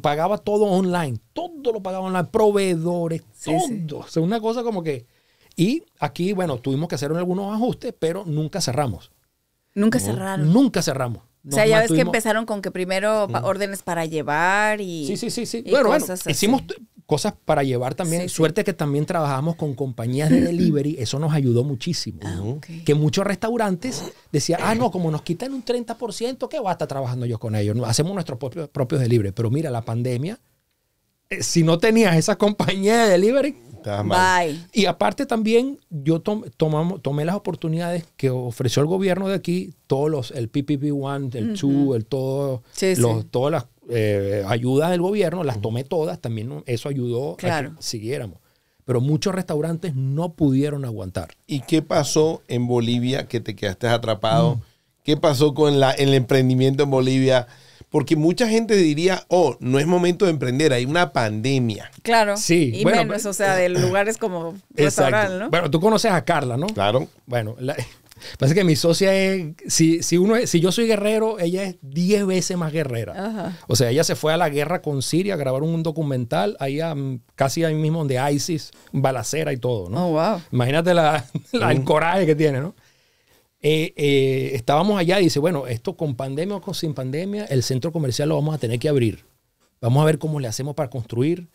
Pagaba todo online, todo lo pagaba online, proveedores, todo. O sea, una cosa como que... Y aquí, bueno, tuvimos que hacer algunos ajustes, pero nunca cerramos. Nunca cerramos cerraron. Nunca cerramos. o sea, ya ves que empezaron con que primero mm. órdenes para llevar y. Sí, sí, sí. sí. Bueno, bueno, hicimos cosas para llevar también. Suerte que también trabajamos con compañías de delivery, eso nos ayudó muchísimo. Ah, que muchos restaurantes decían, ah, no, como nos quitan un 30%, ¿qué va a estar trabajando yo con ellos? Hacemos nuestros propios, propios delivery. Pero mira, la pandemia, eh, si no tenías esa compañía de delivery, Bye. Y aparte también yo tomamos, tomé las oportunidades que ofreció el gobierno de aquí, todos los, el ppp One, el 2, el todo, los, todas las eh, ayudas del gobierno, las tomé todas, también eso ayudó a que siguiéramos. Pero muchos restaurantes no pudieron aguantar. ¿Y qué pasó en Bolivia que te quedaste atrapado? Mm. ¿Qué pasó con el emprendimiento en Bolivia? Porque mucha gente diría, oh, no es momento de emprender, hay una pandemia. Claro. Sí. Y bueno, menos, o sea, de eh, lugares como restaurante, ¿no? Bueno, tú conoces a Carla, ¿no? Claro. Bueno, la, Pasa que mi socia es, si, uno si yo soy guerrero, ella es 10 veces más guerrera. O sea, ella se fue a la guerra con Siria a grabar un documental ahí a, casi ahí mismo donde ISIS, balacera y todo, ¿no? Oh, Imagínate el coraje que tiene, ¿no? Eh, eh, estábamos allá y dice, bueno, esto con pandemia o con, sin pandemia, el centro comercial lo vamos a tener que abrir. Vamos a ver cómo le hacemos para construir.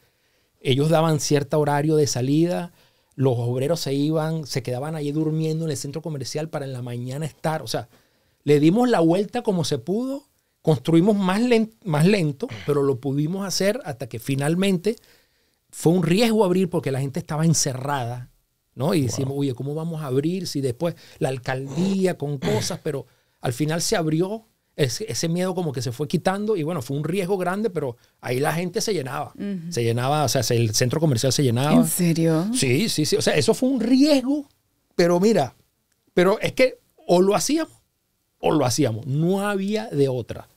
Ellos daban cierto horario de salida los obreros se iban, se quedaban allí durmiendo en el centro comercial para en la mañana estar. O sea, le dimos la vuelta como se pudo, construimos más, lento, más lento, pero lo pudimos hacer hasta que finalmente fue un riesgo abrir porque la gente estaba encerrada, ¿no? Y decimos, oye, ¿cómo vamos a abrir si después la alcaldía con cosas, pero al final se abrió ese miedo como que se fue quitando y bueno, fue un riesgo grande, pero ahí la gente se llenaba. Se llenaba, o sea, el centro comercial se llenaba. ¿En serio? Sí, sí, sí. O sea, eso fue un riesgo, pero mira, pero es que o lo hacíamos o lo hacíamos. No había de otra.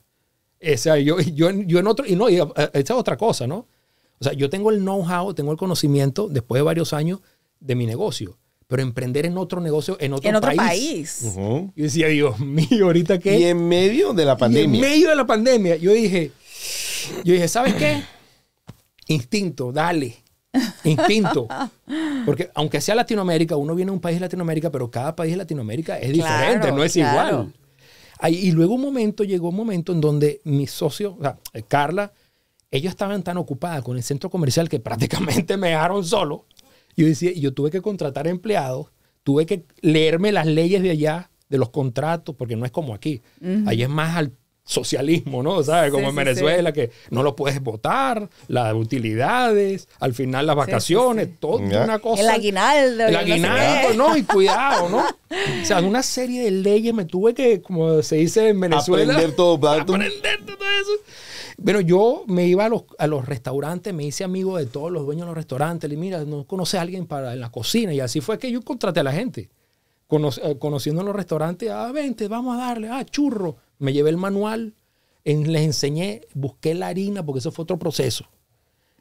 O sea, yo, yo, yo en otro, y no, eh, esa es otra cosa, ¿no? O sea, yo tengo el know-how, tengo el conocimiento después de varios años de mi negocio pero emprender en otro negocio, en otro, en otro país. Y Yo decía, Dios mío, ahorita qué. Y en medio de la pandemia. en medio de la pandemia, yo dije, yo dije, ¿sabes qué? Instinto, dale. Instinto. Porque aunque sea Latinoamérica, uno viene a un país de Latinoamérica, pero cada país de Latinoamérica es diferente, no es igual. y luego un momento, llegó un momento en donde mis socios, o sea, Carla, ellos estaban tan ocupadas con el centro comercial que prácticamente me dejaron solo yo decía, yo tuve que contratar empleados, tuve que leerme las leyes de allá, de los contratos, porque no es como aquí. Ahí es más al socialismo, ¿no? ¿Sabes? Como en Venezuela, que no lo puedes votar, las utilidades, al final las vacaciones, todo una cosa. El aguinaldo. El aguinaldo, no, Y cuidado, ¿no? O sea, una serie de leyes me tuve que, como se dice en Venezuela. todo eso. Bueno, yo me iba a los, a los, restaurantes, me hice amigo de todos los dueños de los restaurantes. Y mira, no conoce a alguien para en la cocina. Y así fue que yo contraté a la gente. Eh, conociendo los restaurantes, ah, vente, vamos a darle, ah, churro. Me llevé el manual, les enseñé, busqué la harina, porque eso fue otro proceso.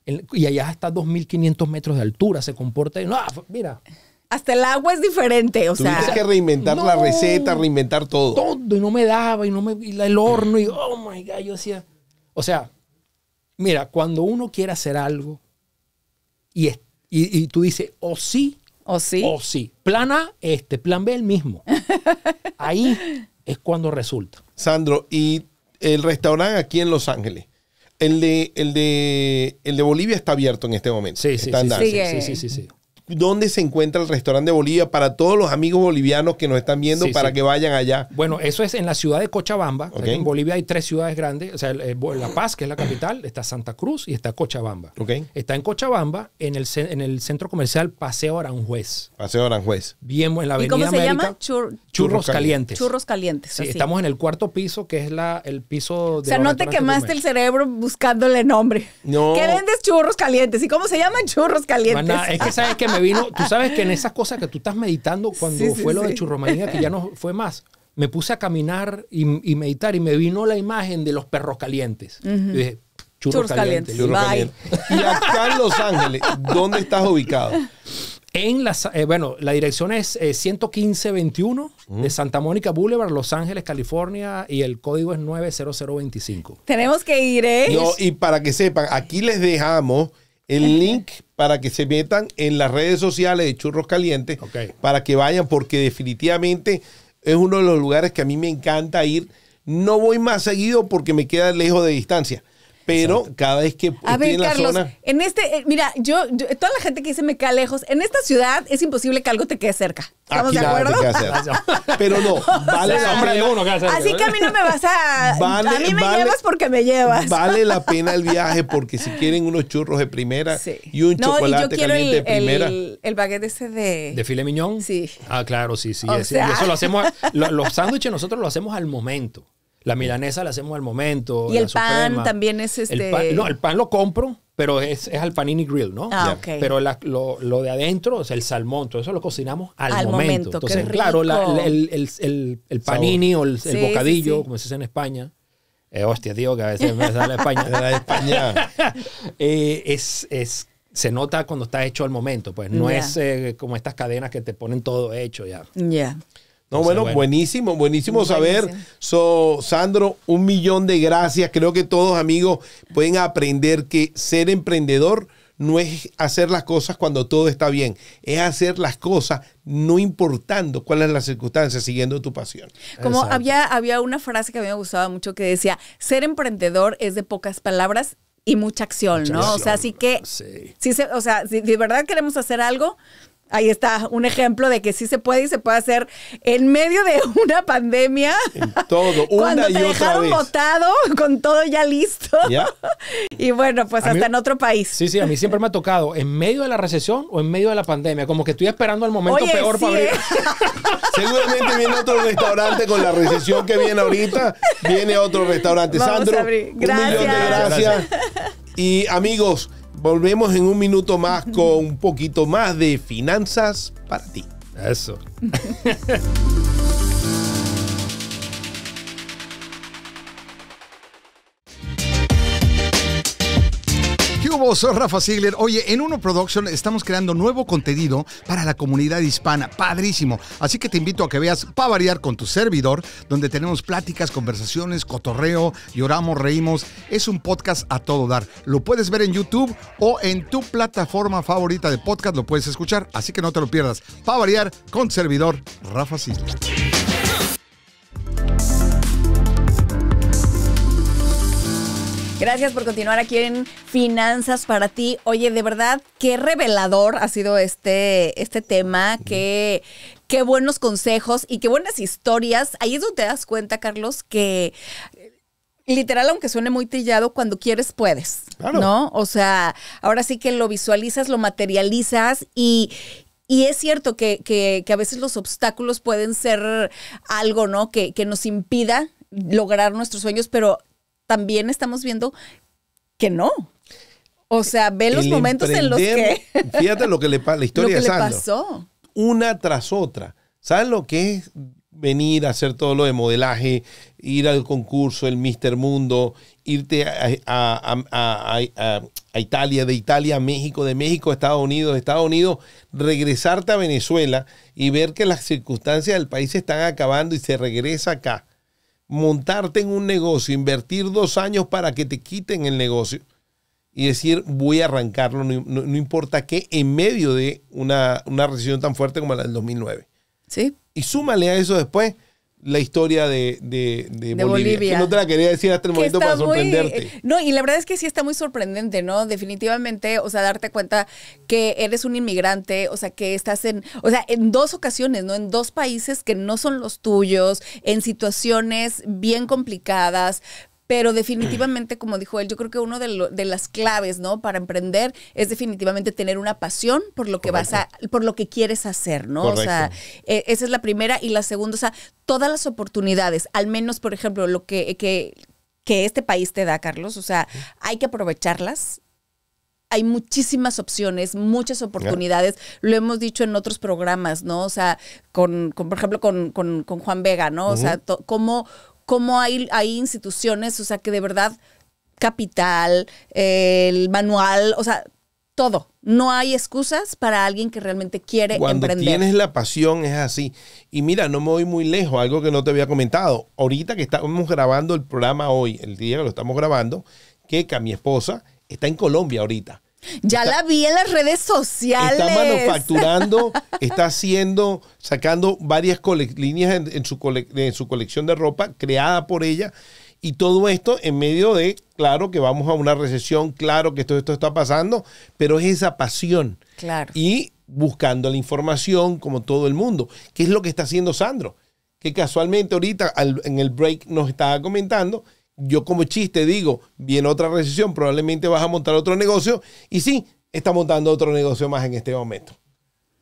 y allá hasta 2.500 metros de altura se comporta. no, ah, mira. Hasta el agua es diferente, o Tuviste que reinventar la receta, reinventar todo. Todo, y no me daba, y no me. Y el horno, y oh my god, yo hacía... O sea, mira, cuando uno quiere hacer algo y, y, tú dices, o sí, o sí, o sí. Plan A, este, plan B, el mismo. Ahí es cuando resulta. Sandro, y el restaurante aquí en Los Ángeles. El de, el de, el de Bolivia está abierto en este momento. Sí, sí, sí, sí, sí, sí dónde se encuentra el restaurante de Bolivia para todos los amigos bolivianos que nos están viendo para que vayan allá. Bueno, eso es en la ciudad de Cochabamba. en Bolivia hay tres ciudades grandes. O sea, La Paz, que es la capital, está Santa Cruz y está Cochabamba. Está en Cochabamba, en el, centro comercial Paseo Aranjuez. Paseo Aranjuez. Bien, en la avenida ¿Y cómo se llama? churros, Calientes. Churros Calientes. estamos en el cuarto piso, que es el piso de... O sea, no te quemaste el cerebro buscándole nombre. No. ¿Qué vendes churros calientes? ¿Y cómo se llaman churros calientes? es que sabes que me vino, tú sabes que en esas cosas que tú estás meditando, cuando fue lo de churromanía que ya no fue más, me puse a caminar y, meditar y me vino la imagen de los perros calientes. dije, churros, calientes. Y acá en Los Ángeles, ¿dónde estás ubicado? En la, eh, bueno, la dirección es 11521 eh, de Santa Mónica Boulevard, Los Ángeles, California, y el código es 90025. Tenemos que ir, ¿eh? y para que sepan, aquí les dejamos el link para que se metan en las redes sociales de Churros Calientes, para que vayan, porque definitivamente es uno de los lugares que a mí me encanta ir. No voy más seguido porque me queda lejos de distancia, pero cada vez que a ver, Carlos, En este, eh, mira, yo, toda la gente que dice me queda lejos, en esta ciudad es imposible que algo te quede cerca. ¿Estamos de acuerdo? Pero no, vale la pena. Uno así que a mí no me vas a. a mí me llevas porque me llevas. Vale la pena el viaje porque si quieren unos churros de primera y un chocolate caliente de primera. El, el baguette ese de. ¿De filet mignon? Sí. Ah, claro, sí, sí. eso lo hacemos. los sándwiches nosotros lo hacemos al momento. La milanesa la hacemos al momento. Y el pan también es este. no, el pan lo compro, pero es, es al panini grill, ¿no? Ah, ok. Pero lo, de adentro, es el salmón, todo eso lo cocinamos al, momento. Entonces, claro, el, el, el, panini o el, bocadillo, como se dice en España. Eh, hostia, tío, que a veces me sale España. de España. Eh, es, es, se nota cuando está hecho al momento, pues no es eh, como estas cadenas que te ponen todo hecho ya. Ya. Yeah. No, bueno, buenísimo, buenísimo, saber. So, Sandro, un millón de gracias. Creo que todos amigos pueden aprender que ser emprendedor no es hacer las cosas cuando todo está bien, es hacer las cosas no importando cuáles son las circunstancias, siguiendo tu pasión. Como había, había una frase que a mí me gustaba mucho que decía, ser emprendedor es de pocas palabras y mucha acción, ¿no? o sea, así que, sí. o sea, si de verdad queremos hacer algo, Ahí está un ejemplo de que sí se puede y se puede hacer en medio de una pandemia. En todo, una Cuando te dejaron botado, con todo ya listo. Y bueno, pues hasta en otro país. Sí, sí, a mí siempre me ha tocado en medio de la recesión o en medio de la pandemia. Como que estoy esperando el momento peor para abrir. ¿eh? Seguramente viene otro restaurante con la recesión que viene ahorita. Viene otro restaurante. Sandro, gracias. Y amigos, Volvemos en un minuto más con un poquito más de finanzas para ti. Eso. vos, Soy Rafa Sigler. Oye, en Uno Production estamos creando nuevo contenido para la comunidad hispana. Padrísimo. Así que te invito a que veas Pa' Variar con tu servidor, donde tenemos pláticas, conversaciones, cotorreo, lloramos, reímos. Es un podcast a todo dar. Lo puedes ver en YouTube o en tu plataforma favorita de podcast. Lo puedes escuchar, así que no te lo pierdas. Pa' Variar con servidor Rafa Sigler. Gracias por continuar aquí en Finanzas para ti. Oye, de verdad, qué revelador ha sido este, este tema, qué, qué buenos consejos y qué buenas historias. Ahí es donde te das cuenta, Carlos, que literal, aunque suene muy trillado, cuando quieres puedes. ¿No? O sea, ahora sí que lo visualizas, lo materializas y, es cierto que, que, que, a veces los obstáculos pueden ser algo, ¿no? que nos impida lograr nuestros sueños, pero también estamos viendo que no. O sea, ve los momentos en los que. fíjate lo que le la historia lo pasó. Una tras otra. ¿Saben lo que es venir a hacer todo lo de modelaje, ir al concurso, el Mister Mundo, irte a, a, Italia, de Italia a México, de México a Estados Unidos, de Estados Unidos, regresarte a Venezuela y ver que las circunstancias del país se están acabando y se regresa acá montarte en un negocio, invertir dos años para que te quiten el negocio y decir voy a arrancarlo, no, importa qué, en medio de una, una recesión tan fuerte como la del 2009. Sí. Y súmale a eso después la historia de, de, Bolivia. Que no te la quería decir hasta el momento para sorprenderte. Eh, no, y la verdad es que sí está muy sorprendente, ¿no? Definitivamente, o sea, darte cuenta que eres un inmigrante, o sea, que estás en, o sea, en dos ocasiones, ¿no? En dos países que no son los tuyos, en situaciones bien complicadas, pero definitivamente, mm. como dijo él, yo creo que una de, las claves, ¿no? Para emprender es definitivamente tener una pasión por lo que vas a, por lo que quieres hacer, ¿no? O sea, e, esa es la primera y la segunda, o sea, todas las oportunidades, al menos, por ejemplo, lo que, que, este país te da, Carlos, o sea, hay que aprovecharlas, hay muchísimas opciones, muchas oportunidades. Lo hemos dicho en otros programas, ¿no? O sea, por ejemplo, con, con, Juan Vega, ¿no? O sea, cómo, cómo hay, hay instituciones, o sea, que de verdad, capital, el manual, o sea, todo. No hay excusas para alguien que realmente quiere emprender. Cuando tienes la pasión es así. Y mira, no me voy muy lejos, algo que no te había comentado. Ahorita que estamos grabando el programa hoy, el día que lo estamos grabando, que mi esposa está en Colombia ahorita. Ya la vi en las redes sociales. Está manufacturando, está haciendo, sacando varias líneas en, su colección de ropa creada por ella. Y todo esto en medio de, claro que vamos a una recesión, claro que todo esto está pasando, pero es esa pasión. Claro. Y buscando la información como todo el mundo. ¿Qué es lo que está haciendo Sandro? Que casualmente ahorita en el break nos estaba comentando yo como chiste digo, viene otra recesión, probablemente vas a montar otro negocio. Y sí, está montando otro negocio más en este momento.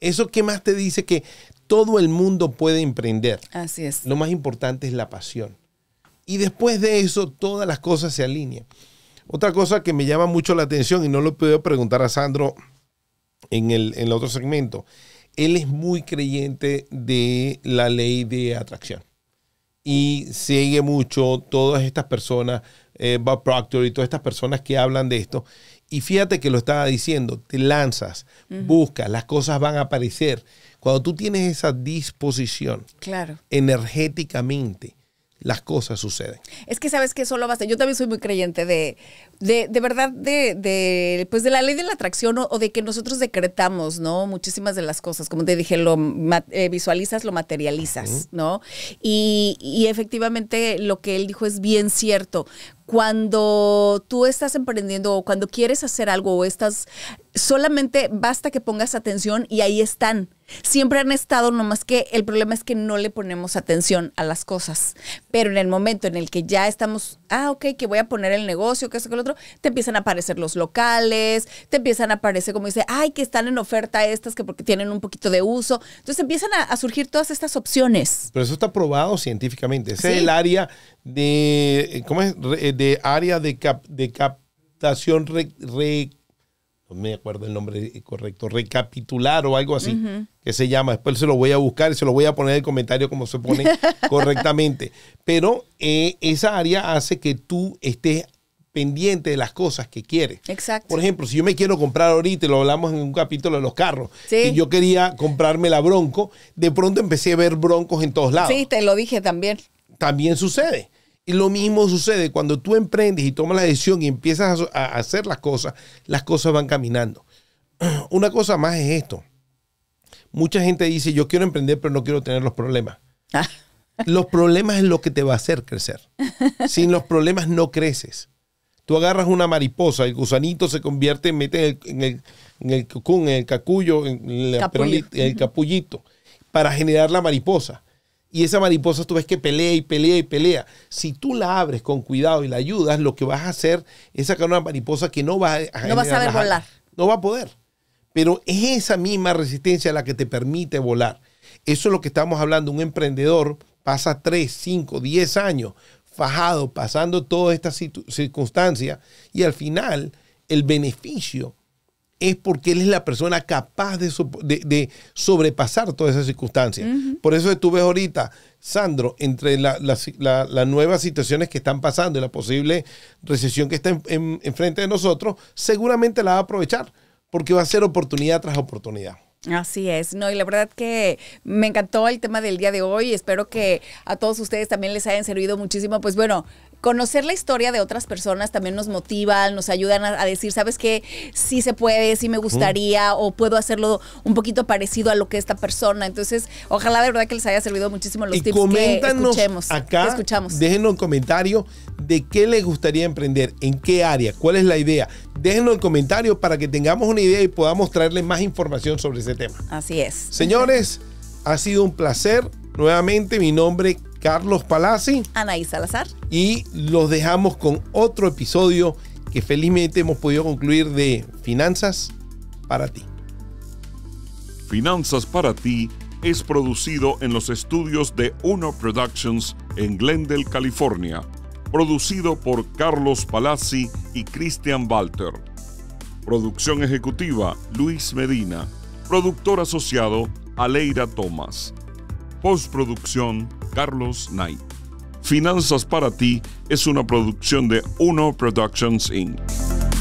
¿Eso qué más te dice? Que todo el mundo puede emprender. Así es. Lo más importante es la pasión. Y después de eso, todas las cosas se alinean. Otra cosa que me llama mucho la atención, y no lo puedo preguntar a Sandro en el otro segmento, él es muy creyente de la ley de atracción y sigue mucho todas estas personas, eh, Bob Proctor y todas estas personas que hablan de esto. Y fíjate que lo estaba diciendo, te lanzas, buscas, las cosas van a aparecer. Cuando tú tienes esa disposición claro. energéticamente, las cosas suceden. Es que sabes que solo basta. Yo también soy muy creyente de, de, de verdad, de, de, pues de la ley de la atracción o, de que nosotros decretamos, ¿no? Muchísimas de las cosas. Como te dije, lo eh, visualizas, lo materializas, ¿no? Y, y efectivamente lo que él dijo es bien cierto cuando tú estás emprendiendo o cuando quieres hacer algo o estás, solamente basta que pongas atención y ahí están. Siempre han estado, nomás que el problema es que no le ponemos atención a las cosas. Pero en el momento en el que ya estamos, ah, ok, que voy a poner el negocio, que eso, que el otro, te empiezan a aparecer los locales, te empiezan a aparecer, como dice, ay, que están en oferta estas, que porque tienen un poquito de uso. Entonces empiezan a, surgir todas estas opciones. Pero eso está probado científicamente. Ese es el área de, ¿cómo es? De área de, de captación no me acuerdo el nombre correcto, recapitular o algo así, que se llama. Después se lo voy a buscar y se lo voy a poner en el comentario como se pone correctamente. Pero eh, esa área hace que tú estés pendiente de las cosas que quieres. Exacto. Por ejemplo, si yo me quiero comprar ahorita, lo hablamos en un capítulo de los carros, y yo quería comprarme la Bronco, de pronto empecé a ver Broncos en todos lados. Sí, te lo dije también. También sucede. Y lo mismo sucede cuando tú emprendes y tomas la decisión y empiezas a, hacer las cosas, las cosas van caminando. Una cosa más es esto. Mucha gente dice, yo quiero emprender, pero no quiero tener los problemas. Ah. Los problemas es lo que te va a hacer crecer. Sin los problemas no creces. Tú agarras una mariposa, el gusanito se convierte, mete en el, en el, en el el cacullo, en el capullito, para generar la mariposa. Y esa mariposa tú ves que pelea y pelea y pelea. Si tú la abres con cuidado y la ayudas, lo que vas a hacer es sacar una mariposa que no va a... No va a saber volar. No va a poder. Pero es esa misma resistencia la que te permite volar. Eso es lo que estamos hablando. Un emprendedor pasa 3, 5, 10 años fajado, pasando todas estas circunstancias y al final el beneficio es porque él es la persona capaz de, de, sobrepasar todas esas circunstancias. Por eso tú ves ahorita, Sandro, entre las nuevas situaciones que están pasando y la posible recesión que está enfrente en, de nosotros, seguramente la va a aprovechar, porque va a ser oportunidad tras oportunidad. Así es, no, y la verdad que me encantó el tema del día de hoy. Espero que a todos ustedes también les hayan servido muchísimo. Pues bueno, conocer la historia de otras personas también nos motiva, nos ayudan a, decir, ¿sabes qué? Sí se puede, sí me gustaría, o puedo hacerlo un poquito parecido a lo que esta persona. Entonces, ojalá de verdad que les haya servido muchísimo los tips que escuchemos. Acá, escuchamos. déjenos un comentario de qué les gustaría emprender, en qué área, cuál es la idea. Déjenlo en comentario para que tengamos una idea y podamos traerles más información sobre ese tema. Así es. Señores, ha sido un placer. Nuevamente, mi nombre Carlos Palazzi, Anaí Salazar. Y los dejamos con otro episodio que felizmente hemos podido concluir de Finanzas para ti. Finanzas para ti es producido en los estudios de Uno Productions en Glendale, California, producido por Carlos Palazzi y Christian Walter. Producción ejecutiva Luis Medina, productor asociado Aleira Tomás. Postproducción, Carlos Knight. Finanzas para ti es una producción de Uno Productions Inc.